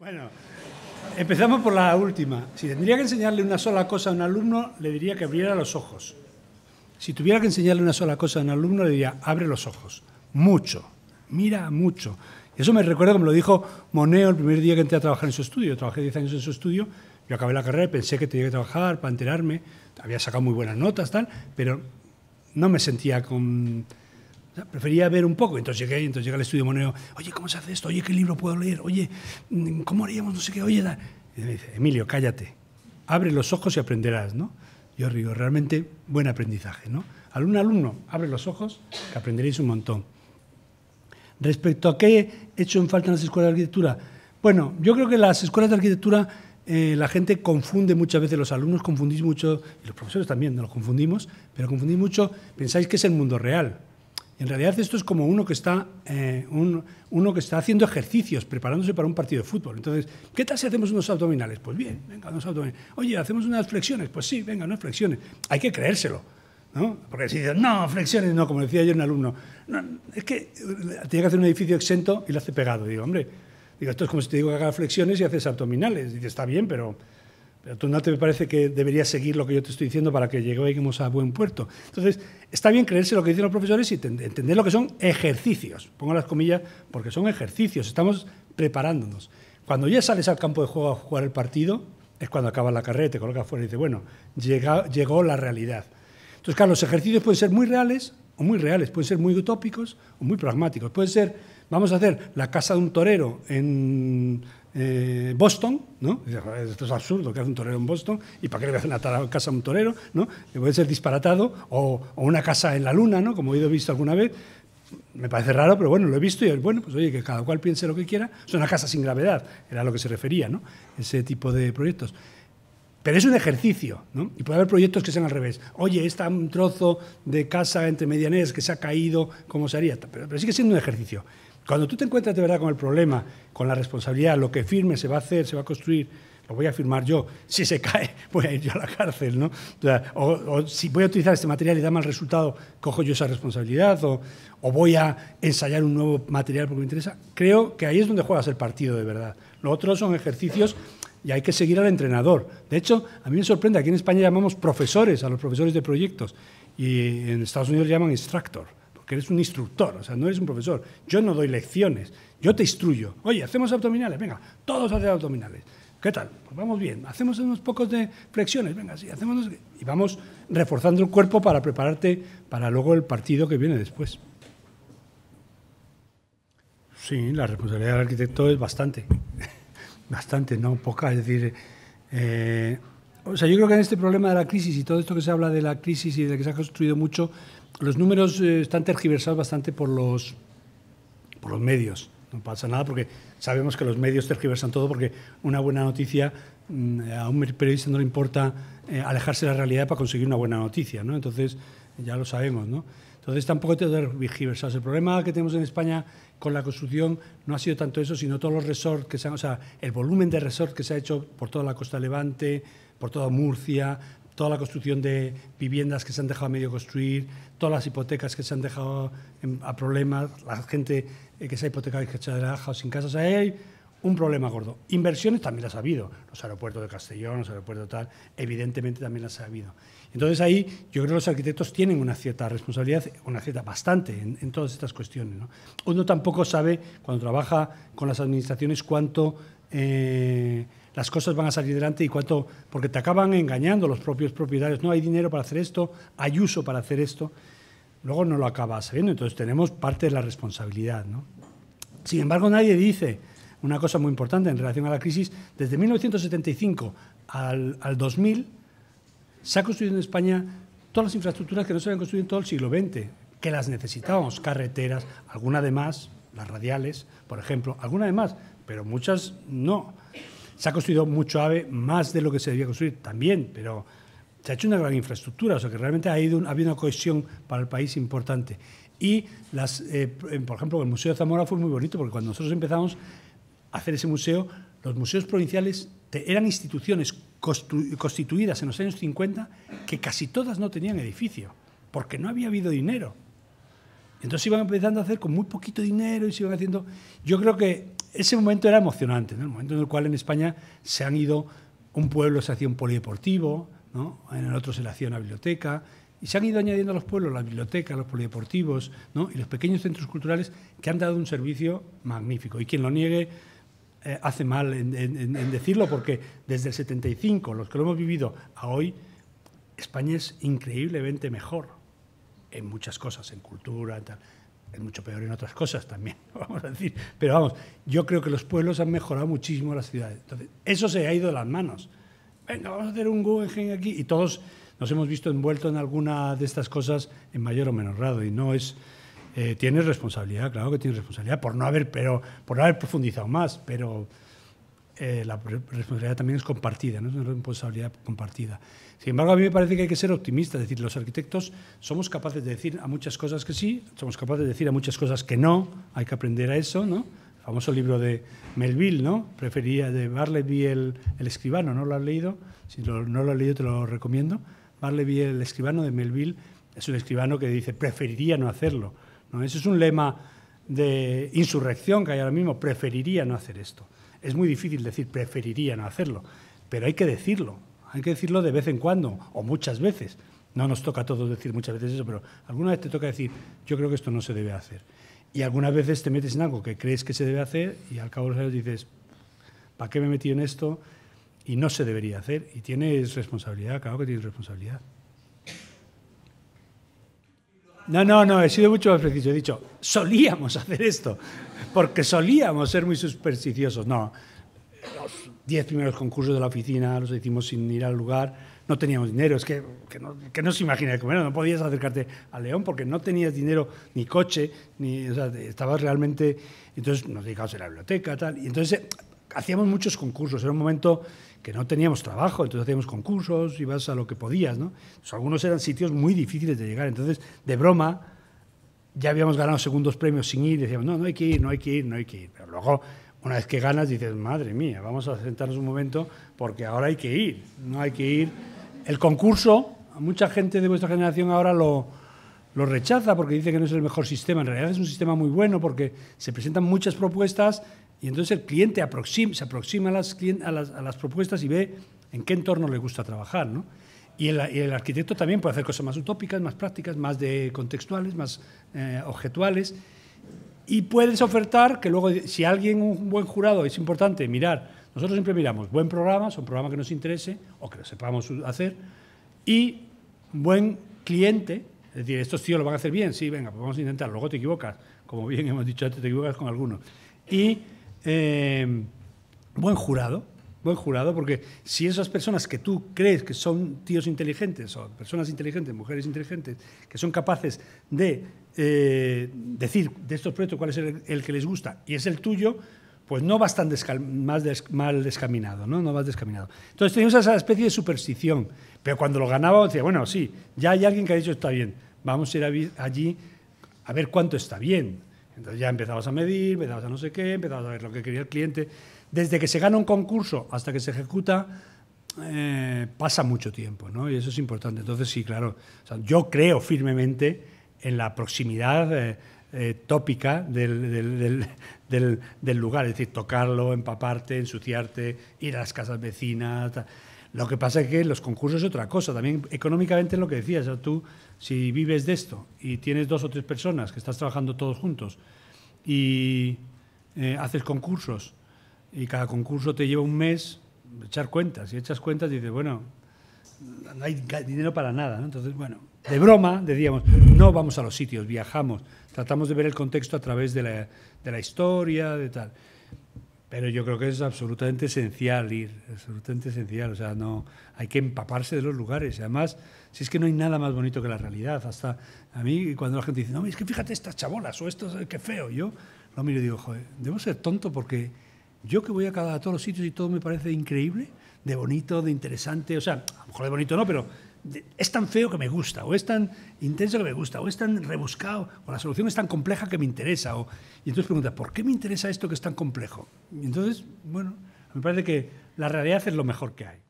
Bueno, empezamos por la última. Si tendría que enseñarle una sola cosa a un alumno, le diría que abriera los ojos. Si tuviera que enseñarle una sola cosa a un alumno, le diría, abre los ojos. Mucho. Mira mucho. Y eso me recuerda como lo dijo Moneo el primer día que entré a trabajar en su estudio. trabajé 10 años en su estudio. Yo acabé la carrera y pensé que tenía que trabajar para enterarme. Había sacado muy buenas notas, tal, pero no me sentía con prefería ver un poco. Entonces llegué, entonces llegué al estudio moneo, oye, ¿cómo se hace esto? Oye, ¿qué libro puedo leer? Oye, mm, ¿cómo haríamos? No sé qué, oye, Y me dice, Emilio, cállate, abre los ojos y aprenderás, ¿no? Yo digo, realmente buen aprendizaje, ¿no? Alumno, alumno, abre los ojos, que aprenderéis un montón. Respecto a qué he hecho en falta en las escuelas de arquitectura, bueno, yo creo que las escuelas de arquitectura eh, la gente confunde muchas veces, los alumnos confundís mucho, y los profesores también nos confundimos, pero confundís mucho, pensáis que es el mundo real. En realidad esto es como uno que está, eh, uno que está haciendo ejercicios, preparándose para un partido de fútbol. Entonces, ¿qué tal si hacemos unos abdominales? Pues bien, venga, unos abdominales. Oye, ¿hacemos unas flexiones? Pues sí, venga, unas flexiones. Hay que creérselo. ¿No? Porque si dices, no, flexiones, no, como decía ayer un alumno, es que eh, tiene que hacer un edificio exento y lo hace pegado. Digo, hombre, digo, esto es como si te digo que hagas flexiones y haces abdominales. Dice, está bien, pero pero tú no te parece que deberías seguir lo que yo te estoy diciendo para que lleguemos a buen puerto. Entonces, está bien creerse lo que dicen los profesores y entender lo que son ejercicios. Pongo las comillas porque son ejercicios, estamos preparándonos. Cuando ya sales al campo de juego a jugar el partido, es cuando acabas la carrera, te colocas fuera y dices, bueno, llega, llegó la realidad. Entonces, claro, los ejercicios pueden ser muy reales o muy reales, pueden ser muy utópicos o muy pragmáticos. Pueden ser, vamos a hacer la casa de un torero en eh, Boston, ¿no? Esto es absurdo que hace un torero en Boston, ¿y para qué le voy a hacer una casa a un torero? ¿no? puede ser disparatado, o, una casa en la luna, ¿no? Como he visto alguna vez. Me parece raro, pero bueno, lo he visto y bueno, pues oye, que cada cual piense lo que quiera. Es una casa sin gravedad, era a lo que se refería, ¿no? Ese tipo de proyectos. Pero es un ejercicio, ¿no? Y puede haber proyectos que sean al revés. Oye, está un trozo de casa entre medianeras que se ha caído, ¿cómo se haría? Pero, pero sigue siendo un ejercicio. Cuando tú te encuentras de verdad con el problema, con la responsabilidad, lo que firme se va a hacer, se va a construir, lo voy a firmar yo. Si se cae, voy a ir yo a la cárcel, ¿no? O, si voy a utilizar este material y da mal resultado, cojo yo esa responsabilidad, o, o voy a ensayar un nuevo material porque me interesa. Creo que ahí es donde juegas el partido de verdad. Lo otro son ejercicios y hay que seguir al entrenador. De hecho, a mí me sorprende, aquí en España llamamos profesores a los profesores de proyectos y en Estados Unidos llaman instructor. Que eres un instructor, o sea, no eres un profesor. Yo no doy lecciones, yo te instruyo. Oye, hacemos abdominales, venga, todos hacen abdominales. ¿Qué tal? Pues vamos bien, hacemos unos pocos de flexiones, venga, sí, hacemos... Unos... Y vamos reforzando el cuerpo para prepararte para luego el partido que viene después. Sí, la responsabilidad del arquitecto es bastante, bastante, no poca, es decir... Eh, o sea, yo creo que en este problema de la crisis y todo esto que se habla de la crisis y de que se ha construido mucho, los números eh, están tergiversados bastante por los, medios. No pasa nada porque sabemos que los medios tergiversan todo porque una buena noticia mm, a un periodista no le importa eh, alejarse de la realidad para conseguir una buena noticia, ¿no? Entonces, ya lo sabemos, ¿no? Entonces tampoco te tergiversados. El problema que tenemos en España con la construcción no ha sido tanto eso, sino todos los resorts que se han, o sea, el volumen de resort que se ha hecho por toda la costa levante, por toda Murcia, toda la construcción de viviendas que se han dejado medio construir, todas las hipotecas que se han dejado a problemas, la gente eh, que se ha hipotecado y que se ha dejado sin casas O sea, hay un problema gordo. Inversiones también las ha habido. Los aeropuertos de Castellón, los aeropuertos tal, evidentemente también las ha habido. Entonces ahí yo creo que los arquitectos tienen una cierta responsabilidad, una cierta bastante en, todas estas cuestiones. Uno tampoco sabe cuando trabaja con las administraciones cuánto... Eh, las cosas van a salir delante y cuánto, porque te acaban engañando los propios propietarios, no hay dinero para hacer esto, hay uso para hacer esto, luego no lo acabas sabiendo, entonces tenemos parte de la responsabilidad. ¿no? Sin embargo, nadie dice una cosa muy importante en relación a la crisis, desde 1975 al, 2000 se ha construido en España todas las infraestructuras que no se habían construido en todo el siglo XX, que las necesitábamos, carreteras, alguna de más, las radiales, por ejemplo, alguna de más, pero muchas no se ha construido mucho AVE, más de lo que se debía construir también, pero se ha hecho una gran infraestructura, o sea que realmente ha, ido, ha habido una cohesión para el país importante. Y, las, eh, por ejemplo, el Museo de Zamora fue muy bonito, porque cuando nosotros empezamos a hacer ese museo, los museos provinciales eran instituciones constituidas en los años 50 que casi todas no tenían edificio, porque no había habido dinero. Entonces iban empezando a hacer con muy poquito dinero y se iban haciendo... Yo creo que ese momento era emocionante, el momento en el cual en España se han ido, un pueblo se hacía un polideportivo, en el otro se le hacía una biblioteca, y se han ido añadiendo a los pueblos las bibliotecas, los polideportivos y los pequeños centros culturales que han dado un servicio magnífico. Y quien lo niegue eh, hace mal en, decirlo, porque desde el 75, los que lo hemos vivido a hoy, España es increíblemente mejor en muchas cosas, en cultura, tal es mucho peor en otras cosas también, vamos a decir. Pero vamos, yo creo que los pueblos han mejorado muchísimo las ciudades. Entonces, eso se ha ido de las manos. Venga, vamos a hacer un Guggenheim aquí. Y todos nos hemos visto envueltos en alguna de estas cosas en mayor o menor grado. Y no es. Eh, tienes responsabilidad, claro que tienes responsabilidad por no haber, pero, por no haber profundizado más, pero eh, la responsabilidad también es compartida, es una responsabilidad compartida. Sin embargo, a mí me parece que hay que ser optimista, es decir, los arquitectos somos capaces de decir a muchas cosas que sí, somos capaces de decir a muchas cosas que no, hay que aprender a eso, ¿no? El famoso libro de Melville, ¿no? Prefería de Barleby el, escribano, ¿no lo has leído? Si no lo has leído te lo recomiendo. Barleby el escribano de Melville es un escribano que dice preferiría no hacerlo. ¿no? Ese es un lema de insurrección que hay ahora mismo, preferiría no hacer esto es muy difícil decir preferiría no hacerlo, pero hay que decirlo, hay que decirlo de vez en cuando o muchas veces. No nos toca a todos decir muchas veces eso, pero alguna vez te toca decir, yo creo que esto no se debe hacer. Y algunas veces te metes en algo que crees que se debe hacer y al cabo de los años dices, ¿para qué me metí en esto? Y no se debería hacer. Y tienes responsabilidad, claro que tienes responsabilidad. No, no, no, he sido mucho más preciso. He dicho, solíamos hacer esto, porque solíamos ser muy supersticiosos. No, los diez primeros concursos de la oficina los hicimos sin ir al lugar, no teníamos dinero, es que, que, no, se imagina comer, no podías acercarte a León porque no tenías dinero, ni coche, ni, o sea, estabas realmente... Entonces nos dedicamos a la biblioteca, tal, y entonces hacíamos muchos concursos, era un momento que no teníamos trabajo, entonces hacíamos concursos, ibas a lo que podías, ¿no? algunos eran sitios muy difíciles de llegar, entonces, de broma, ya habíamos ganado segundos premios sin ir, decíamos, no, no hay que ir, no hay que ir, no hay que ir. Pero luego, una vez que ganas, dices, madre mía, vamos a sentarnos un momento porque ahora hay que ir, no hay que ir. El concurso, mucha gente de vuestra generación ahora lo, lo rechaza porque dice que no es el mejor sistema. En realidad es un sistema muy bueno porque se presentan muchas propuestas y entonces el cliente se aproxima a las, a, las, propuestas y ve en qué entorno le gusta trabajar. ¿no? Y, el, arquitecto también puede hacer cosas más utópicas, más prácticas, más de contextuales, más eh, objetuales. Y puedes ofertar que luego, si alguien, un buen jurado, es importante mirar, nosotros siempre miramos buen programa, un programa que nos interese o que lo sepamos hacer, y buen cliente, es decir, estos tíos lo van a hacer bien, sí, venga, pues vamos a intentar, luego te equivocas, como bien hemos dicho antes, te equivocas con algunos. Y eh, buen jurado, buen jurado, porque si esas personas que tú crees que son tíos inteligentes o personas inteligentes, mujeres inteligentes, que son capaces de eh, decir de estos proyectos cuál es el, que les gusta y es el tuyo, pues no vas tan más mal descaminado, ¿no? No vas descaminado. Entonces teníamos esa especie de superstición, pero cuando lo ganaba decía, bueno, sí, ya hay alguien que ha dicho está bien, vamos a ir allí a ver cuánto está bien. Entonces ya empezabas a medir, empezabas a no sé qué, empezabas a ver lo que quería el cliente. Desde que se gana un concurso hasta que se ejecuta, eh, pasa mucho tiempo, ¿no? Y eso es importante. Entonces, sí, claro, yo creo firmemente en la proximidad eh, eh, tópica del, lugar, es decir, tocarlo, empaparte, ensuciarte, ir a las casas vecinas. Lo que pasa es que los concursos es otra cosa. También económicamente es lo que decías. Tú, si vives de esto y tienes dos o tres personas que estás trabajando todos juntos y eh, haces concursos y cada concurso te lleva un mes echar cuentas. Y echas cuentas y dices, bueno, no hay dinero para nada. Entonces, bueno, de broma decíamos, no vamos a los sitios, viajamos, tratamos de ver el contexto a través de la, de la historia, de tal. Pero yo creo que es absolutamente esencial ir, absolutamente esencial. O sea, no, hay que empaparse de los lugares. Además, si es que no hay nada más bonito que la realidad. Hasta a mí, cuando la gente dice, no, es que fíjate estas chabolas o esto, eh, qué feo. Yo lo miro y digo, joder, debo ser tonto porque yo que voy a, cada, a todos los sitios y todo me parece increíble, de bonito, de interesante. O sea, a lo mejor de bonito no, pero es tan feo que me gusta, o es tan intenso que me gusta, o es tan rebuscado, o la solución es tan compleja que me interesa. O, y entonces preguntas, ¿por qué me interesa esto que es tan complejo? Y entonces, bueno, me parece que la realidad es lo mejor que hay.